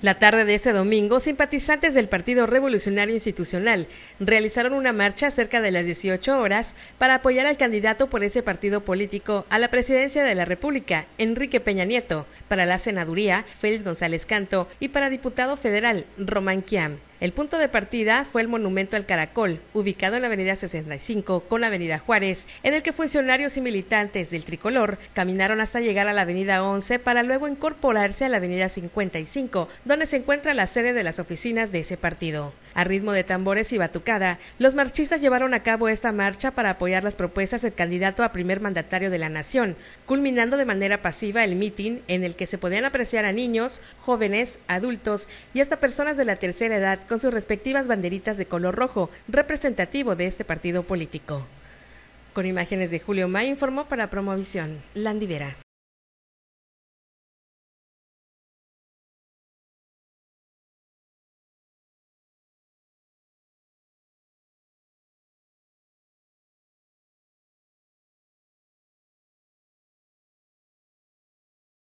La tarde de este domingo, simpatizantes del Partido Revolucionario Institucional realizaron una marcha cerca de las 18 horas para apoyar al candidato por ese partido político a la presidencia de la República, Enrique Peña Nieto, para la senaduría, Félix González Canto, y para diputado federal, Román Quián. El punto de partida fue el Monumento al Caracol, ubicado en la Avenida 65 con la Avenida Juárez, en el que funcionarios y militantes del tricolor caminaron hasta llegar a la Avenida 11 para luego incorporarse a la Avenida 55, donde se encuentra la sede de las oficinas de ese partido. A ritmo de tambores y batucada, los marchistas llevaron a cabo esta marcha para apoyar las propuestas del candidato a primer mandatario de la nación, culminando de manera pasiva el mitin en el que se podían apreciar a niños, jóvenes, adultos y hasta personas de la tercera edad con sus respectivas banderitas de color rojo, representativo de este partido político. Con imágenes de Julio May informó para Promovisión, Landivera.